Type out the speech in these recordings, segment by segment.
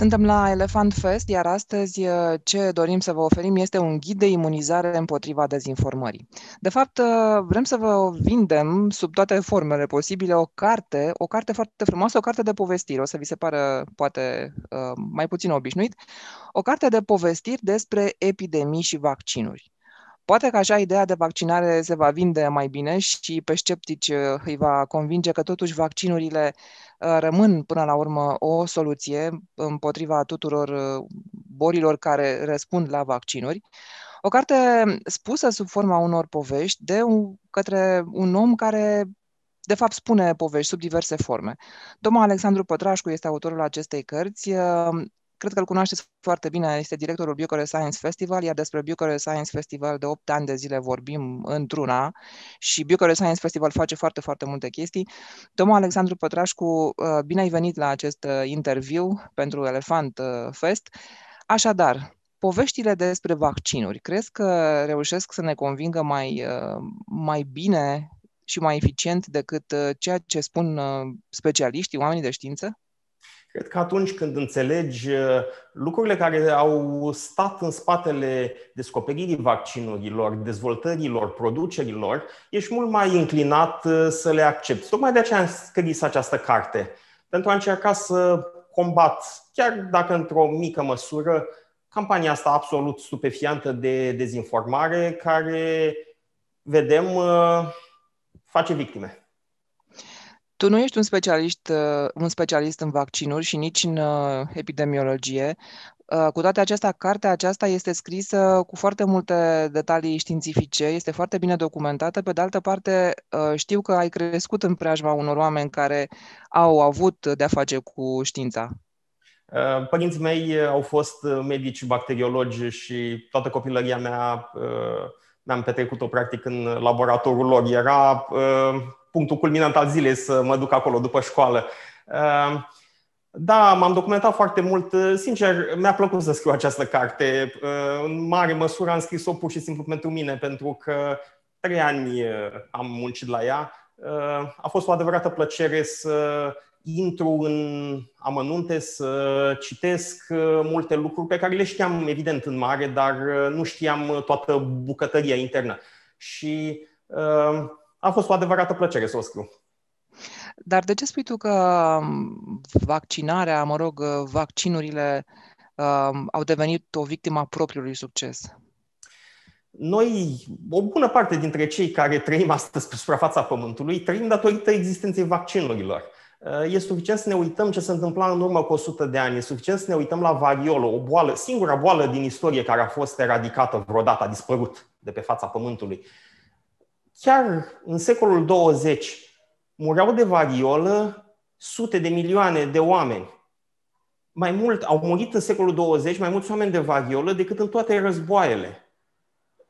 Suntem la Elephant Fest, iar astăzi uh, ce dorim să vă oferim este un ghid de imunizare împotriva dezinformării. De fapt, uh, vrem să vă vindem sub toate formele posibile o carte, o carte foarte frumoasă, o carte de povestiri, o să vi se pară poate uh, mai puțin obișnuit, o carte de povestiri despre epidemii și vaccinuri. Poate că așa ideea de vaccinare se va vinde mai bine și pe sceptici îi va convinge că totuși vaccinurile Uh, rămân până la urmă o soluție împotriva tuturor uh, bolilor care răspund la vaccinuri. O carte spusă sub forma unor povești de un, către un om care de fapt, spune povești sub diverse forme. Domnul Alexandru Pătrașcu este autorul acestei cărți. Uh, Cred că îl cunoașteți foarte bine, este directorul Bucharest Science Festival, iar despre Bucharest Science Festival de 8 ani de zile vorbim într-una și Bucharest Science Festival face foarte, foarte multe chestii. Domnul Alexandru Pătrașcu, uh, bine ai venit la acest uh, interviu pentru Elefant uh, Fest. Așadar, poveștile despre vaccinuri, crezi că reușesc să ne convingă mai, mai bine și mai eficient decât ceea ce spun specialiștii, oamenii de știință? Cred că atunci când înțelegi uh, lucrurile care au stat în spatele descoperirii vaccinurilor, dezvoltărilor, producerilor, ești mult mai înclinat uh, să le accepti. Tocmai de aceea am scris această carte, pentru a încerca să combat, chiar dacă într-o mică măsură, campania asta absolut stupefiantă de dezinformare care, vedem, uh, face victime. Tu nu ești un specialist, uh, un specialist în vaccinuri și nici în uh, epidemiologie. Uh, cu toate acestea, cartea aceasta este scrisă cu foarte multe detalii științifice, este foarte bine documentată. Pe de altă parte, știu că ai crescut în preajma unor oameni care au avut de-a face cu știința. Părinții mei au fost medici, bacteriologi și toată copilăria mea ne am petrecut-o practic în laboratorul lor. Era punctul culminant al zilei să mă duc acolo după școală. Ehm, da, m-am documentat foarte mult. Sincer, mi-a plăcut să scriu această carte. Ehm, în mare măsură am scris-o pur și simplu pentru mine, pentru că trei ani eh, am muncit la ea. Ehm, a fost o adevărată plăcere să intru în amănunte, să citesc eh, multe lucruri pe care le știam, evident, în mare, dar eh, nu știam toată bucătăria internă. Și uh, a fost o adevărată plăcere să o scriu. Dar de ce spui tu că um, vaccinarea, mă rog, uh, vaccinurile uh, au devenit o victimă a propriului succes? Noi, o bună parte dintre cei care trăim astăzi pe suprafața Pământului, trăim datorită existenței vaccinurilor. Uh, e suficient să ne uităm ce se întâmpla în urmă cu 100 de ani, e suficient să ne uităm la variolă, o boală, singura boală din istorie care a fost eradicată vreodată, a dispărut de pe fața Pământului. Uh, Chiar în secolul 20 mureau de variolă sute de milioane de oameni. Mai mult au murit în secolul 20 mai mulți oameni de variolă decât în toate războaiele.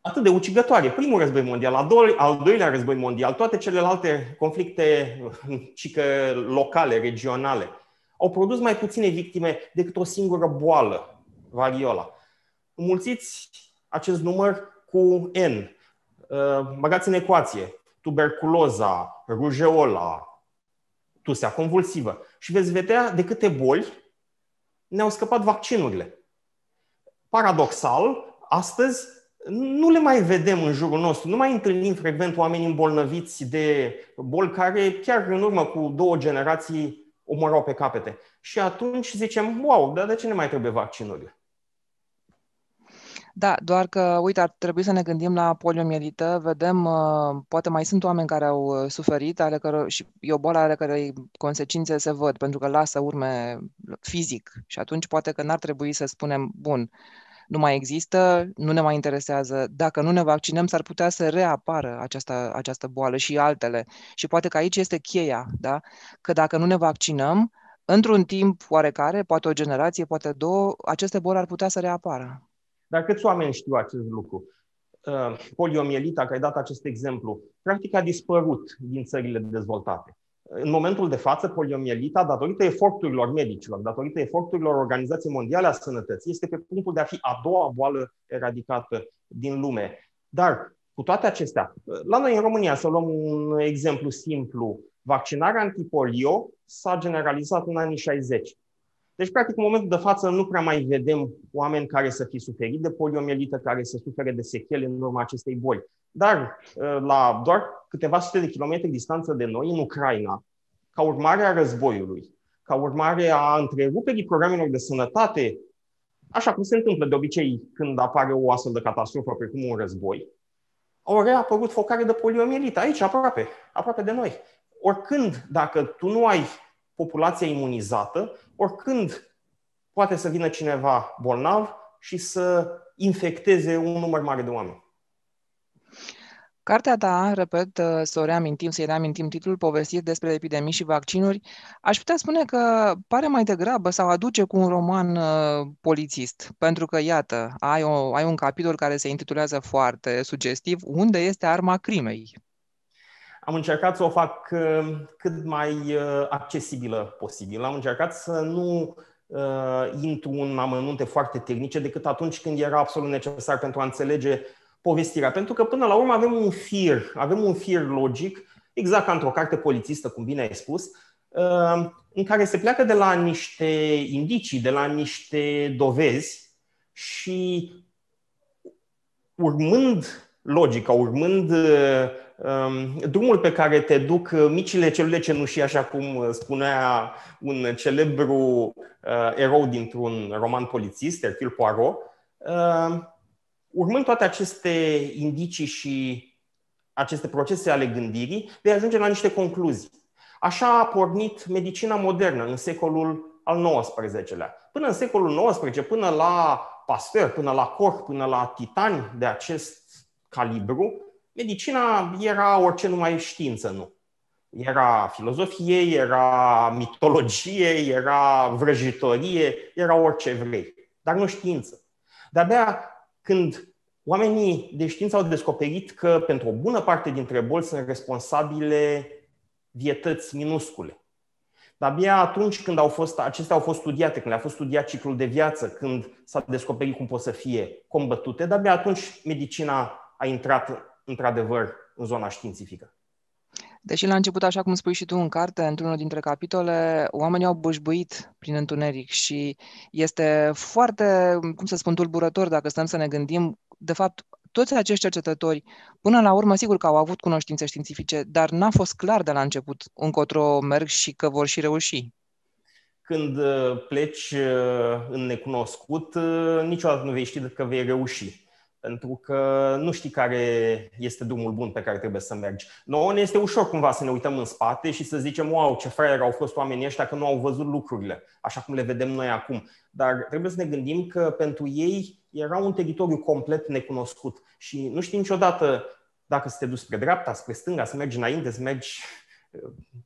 Atât de ucigătoare. Primul război mondial, al, do- al doilea război mondial, toate celelalte conflicte cică, locale, regionale, au produs mai puține victime decât o singură boală, variola. Înmulțiți acest număr cu N. Uh, băgați în ecuație tuberculoza, rujeola, tusea convulsivă și veți vedea de câte boli ne-au scăpat vaccinurile. Paradoxal, astăzi nu le mai vedem în jurul nostru, nu mai întâlnim frecvent oameni îmbolnăviți de boli care chiar în urmă cu două generații omorau pe capete. Și atunci zicem, wow, dar de ce ne mai trebuie vaccinurile? Da, doar că, uite, ar trebui să ne gândim la poliomielită. Vedem, uh, poate mai sunt oameni care au uh, suferit ale căror, și e o boală ale cărei consecințe se văd, pentru că lasă urme fizic. Și atunci poate că n-ar trebui să spunem, bun, nu mai există, nu ne mai interesează. Dacă nu ne vaccinăm, s-ar putea să reapară această, această boală și altele. Și poate că aici este cheia, da? că dacă nu ne vaccinăm, într-un timp oarecare, poate o generație, poate două, aceste boli ar putea să reapară. Dar câți oameni știu acest lucru? Uh, poliomielita, care ai dat acest exemplu, practic a dispărut din țările dezvoltate. În momentul de față, poliomielita, datorită eforturilor medicilor, datorită eforturilor Organizației Mondiale a Sănătății, este pe punctul de a fi a doua boală eradicată din lume. Dar, cu toate acestea, la noi în România, să luăm un exemplu simplu, vaccinarea antipolio s-a generalizat în anii 60. Deci, practic, în momentul de față nu prea mai vedem oameni care să fi suferit de poliomielită, care să sufere de sechele în urma acestei boli. Dar ă, la doar câteva sute de kilometri distanță de noi, în Ucraina, ca urmare a războiului, ca urmare a întreruperii programelor de sănătate, așa cum se întâmplă de obicei când apare o astfel de catastrofă, precum un război, au reapărut focare de poliomielită aici, aproape, aproape de noi. Oricând, dacă tu nu ai populația imunizată, oricând poate să vină cineva bolnav și să infecteze un număr mare de oameni. Cartea ta, repet, uh, să o reamintim, să-i reamintim titlul, povestit despre epidemii și vaccinuri, aș putea spune că pare mai degrabă sau aduce cu un roman uh, polițist, pentru că, iată, ai, o, ai un capitol care se intitulează foarte sugestiv, Unde este arma crimei? Am încercat să o fac uh, cât mai uh, accesibilă posibil. Am încercat să nu uh, intru în amănunte foarte tehnice decât atunci când era absolut necesar pentru a înțelege povestirea. Pentru că până la urmă avem un fir, avem un fir logic, exact ca într-o carte polițistă, cum bine ai spus, în care se pleacă de la niște indicii, de la niște dovezi și urmând logica, urmând Um, drumul pe care te duc uh, micile celule cenușii, așa cum uh, spunea un celebru uh, erou dintr-un roman polițist, Hercule Poirot, urmând toate aceste indicii și aceste procese ale gândirii, vei ajunge la niște concluzii. Așa a pornit medicina modernă în secolul al XIX-lea. Până în secolul XIX, până la Pasteur, până la Koch, până la titani de acest calibru, Medicina era orice numai știință, nu. Era filozofie, era mitologie, era vrăjitorie, era orice vrei, dar nu știință. De-abia când oamenii de știință au descoperit că pentru o bună parte dintre boli sunt responsabile vietăți minuscule. Dar abia atunci când au fost, acestea au fost studiate, când le-a fost studiat ciclul de viață, când s-a descoperit cum pot să fie combătute, dar abia atunci medicina a intrat într-adevăr, în zona științifică. Deși la început, așa cum spui și tu în carte, într-unul dintre capitole, oamenii au bășbuit prin întuneric și este foarte, cum să spun, tulburător dacă stăm să ne gândim, de fapt, toți acești cercetători, până la urmă, sigur că au avut cunoștințe științifice, dar n-a fost clar de la început încotro merg și că vor și reuși. Când uh, pleci uh, în necunoscut, uh, niciodată nu vei ști că vei reuși pentru că nu știi care este drumul bun pe care trebuie să mergi. Noi ne este ușor cumva să ne uităm în spate și să zicem, wow, ce fraier au fost oamenii ăștia că nu au văzut lucrurile, așa cum le vedem noi acum. Dar trebuie să ne gândim că pentru ei era un teritoriu complet necunoscut și nu știi niciodată dacă să te duci spre dreapta, spre stânga, să mergi înainte, să mergi,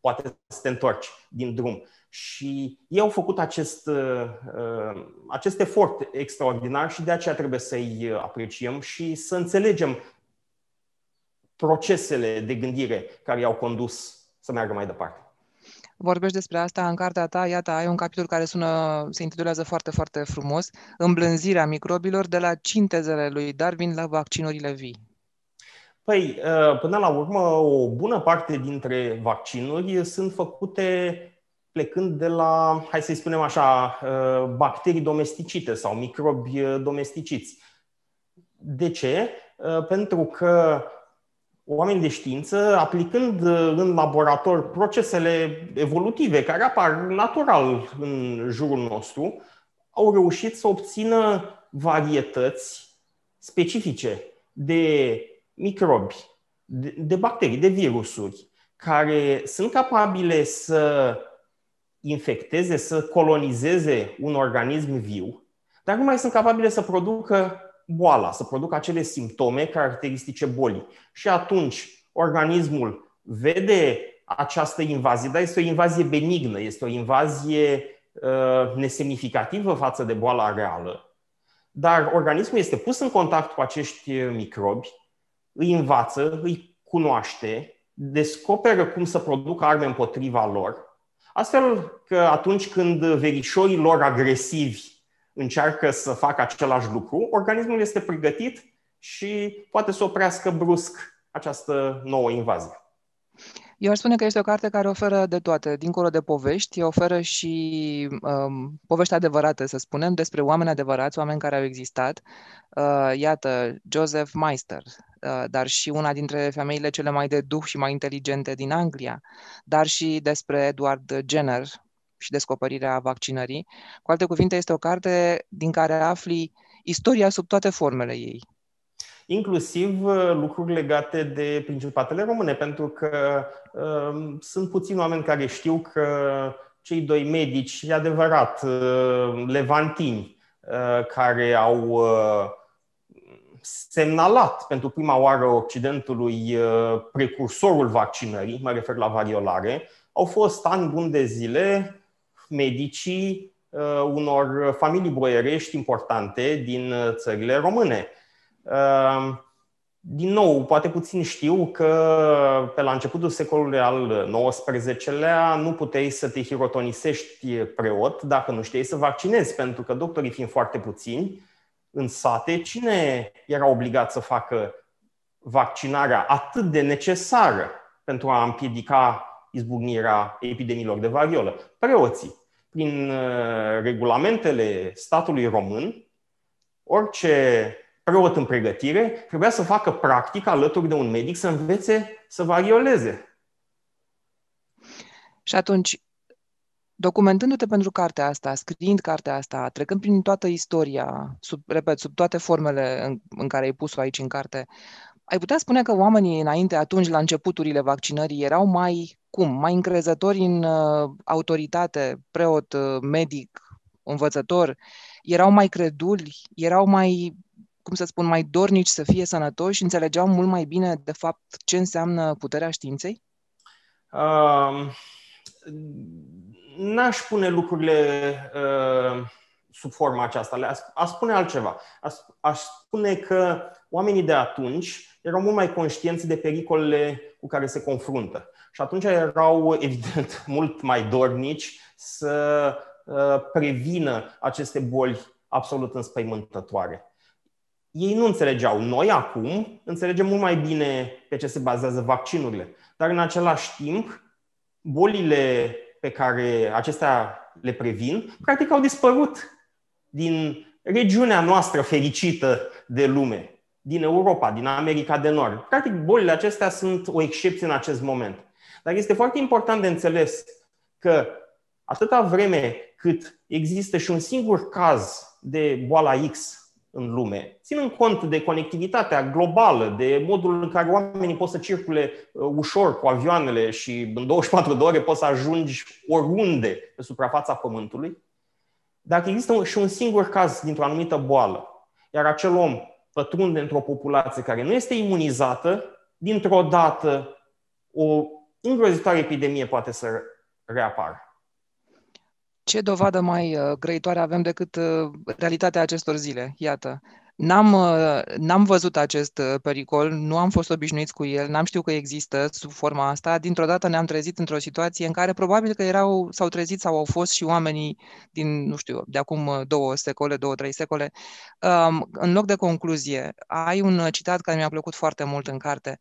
poate să te întorci din drum. Și ei au făcut acest, uh, acest efort extraordinar și de aceea trebuie să-i uh, apreciem și să înțelegem procesele de gândire care i-au condus să meargă mai departe. Vorbești despre asta în cartea ta, iată, ai un capitol care sună, se intitulează foarte, foarte frumos, Îmblânzirea microbilor de la cintezele lui Darwin la vaccinurile vii. Păi, uh, până la urmă, o bună parte dintre vaccinuri sunt făcute plecând de la, hai să-i spunem așa, uh, bacterii domesticite sau microbi uh, domesticiți. De ce? Uh, pentru că oameni de știință, aplicând în laborator procesele evolutive care apar natural în jurul nostru, au reușit să obțină varietăți specifice de microbi, de, bacterii, de virusuri, care sunt capabile să infecteze, să colonizeze un organism viu, dar nu mai sunt capabile să producă boala, să producă acele simptome caracteristice bolii. Și atunci organismul vede această invazie, dar este o invazie benignă, este o invazie uh, nesemnificativă față de boala reală. Dar organismul este pus în contact cu acești microbi, îi învață, îi cunoaște, descoperă cum să producă arme împotriva lor Astfel că atunci când verișorii lor agresivi încearcă să facă același lucru, organismul este pregătit și poate să oprească brusc această nouă invazie. Eu aș spune că este o carte care oferă de toate, dincolo de povești, oferă și um, povești adevărate, să spunem, despre oameni adevărați, oameni care au existat. Uh, iată, Joseph Meister, uh, dar și una dintre femeile cele mai de duh și mai inteligente din Anglia, dar și despre Edward Jenner și descoperirea vaccinării. Cu alte cuvinte, este o carte din care afli istoria sub toate formele ei inclusiv uh, lucruri legate de principatele române, pentru că uh, sunt puțini oameni care știu că cei doi medici, e adevărat, uh, levantini, uh, care au uh, semnalat pentru prima oară Occidentului uh, precursorul vaccinării, mă refer la variolare, au fost ani buni de zile medicii uh, unor familii boierești importante din țările române. Ehm, din nou, poate puțin știu că pe la începutul secolului al XIX-lea nu puteai să te hirotonisești preot dacă nu știai să vaccinezi, pentru că doctorii fiind foarte puțini în sate, cine era obligat să facă vaccinarea atât de necesară pentru a împiedica izbucnirea epidemiilor de variolă? Preoții. Prin eh, regulamentele statului român, orice preot în pregătire, trebuia să facă practică alături de un medic să învețe să varioleze. Și atunci, documentându-te pentru cartea asta, scriind cartea asta, trecând prin toată istoria, sub, repet, sub toate formele în, în care ai pus-o aici în carte, ai putea spune că oamenii înainte, atunci, la începuturile vaccinării, erau mai, cum, mai încrezători în uh, autoritate, preot, uh, medic, învățător, erau mai creduli, erau mai cum să spun, mai dornici să fie sănătoși, înțelegeau mult mai bine, de fapt, ce înseamnă puterea științei? Uh, n-aș pune lucrurile uh, sub forma aceasta. Le-aș, aș spune altceva. Aș, aș spune că oamenii de atunci erau mult mai conștienți de pericolele cu care se confruntă. Și atunci erau, evident, mult mai dornici să uh, prevină aceste boli absolut înspăimântătoare ei nu înțelegeau. Noi acum înțelegem mult mai bine pe ce se bazează vaccinurile, dar în același timp bolile pe care acestea le previn, practic au dispărut din regiunea noastră fericită de lume, din Europa, din America de Nord. Practic, bolile acestea sunt o excepție în acest moment. Dar este foarte important de înțeles că atâta vreme cât există și un singur caz de boala X în lume, ținând cont de conectivitatea globală, de modul în care oamenii pot să circule uh, ușor cu avioanele și în 24 de ore poți să ajungi oriunde pe suprafața Pământului, dacă există și un singur caz dintr-o anumită boală, iar acel om pătrunde într-o populație care nu este imunizată, dintr-o dată o îngrozitoare epidemie poate să reapară ce dovadă mai uh, grăitoare avem decât uh, realitatea acestor zile? Iată, N-am, uh, n-am văzut acest uh, pericol, nu am fost obișnuiți cu el, n-am știut că există sub forma asta. Dintr-o dată ne-am trezit într-o situație în care probabil că erau, s-au trezit sau au fost și oamenii din, nu știu, de acum uh, două secole, două, trei secole. Um, în loc de concluzie, ai un citat care mi-a plăcut foarte mult în carte.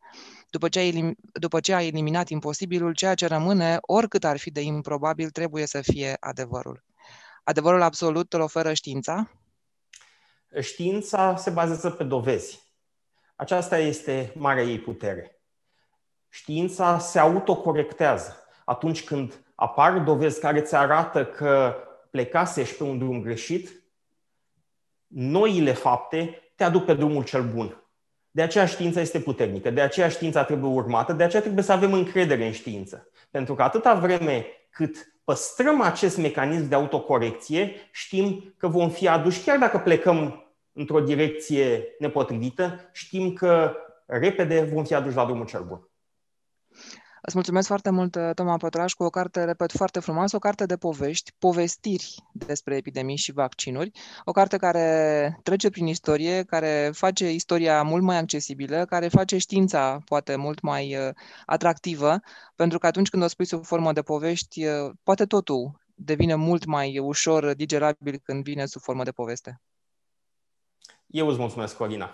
După ce, ai, după ce ai eliminat imposibilul, ceea ce rămâne, oricât ar fi de improbabil, trebuie să fie adevărul. Adevărul absolut îl oferă știința, Știința se bazează pe dovezi. Aceasta este marea ei putere. Știința se autocorectează atunci când apar dovezi care ți arată că plecasești pe un drum greșit, noile fapte te aduc pe drumul cel bun. De aceea știința este puternică, de aceea știința trebuie urmată, de aceea trebuie să avem încredere în știință. Pentru că atâta vreme cât păstrăm acest mecanism de autocorecție, știm că vom fi aduși, chiar dacă plecăm într-o direcție nepotrivită, știm că repede vom fi aduși la drumul cel bun. Îți mulțumesc foarte mult, Toma Pătraș, cu o carte, repet, foarte frumoasă, o carte de povești, povestiri despre epidemii și vaccinuri, o carte care trece prin istorie, care face istoria mult mai accesibilă, care face știința, poate, mult mai uh, atractivă, pentru că atunci când o spui sub formă de povești, uh, poate totul devine mult mai ușor digerabil când vine sub formă de poveste. e eu, os Montes Masculina.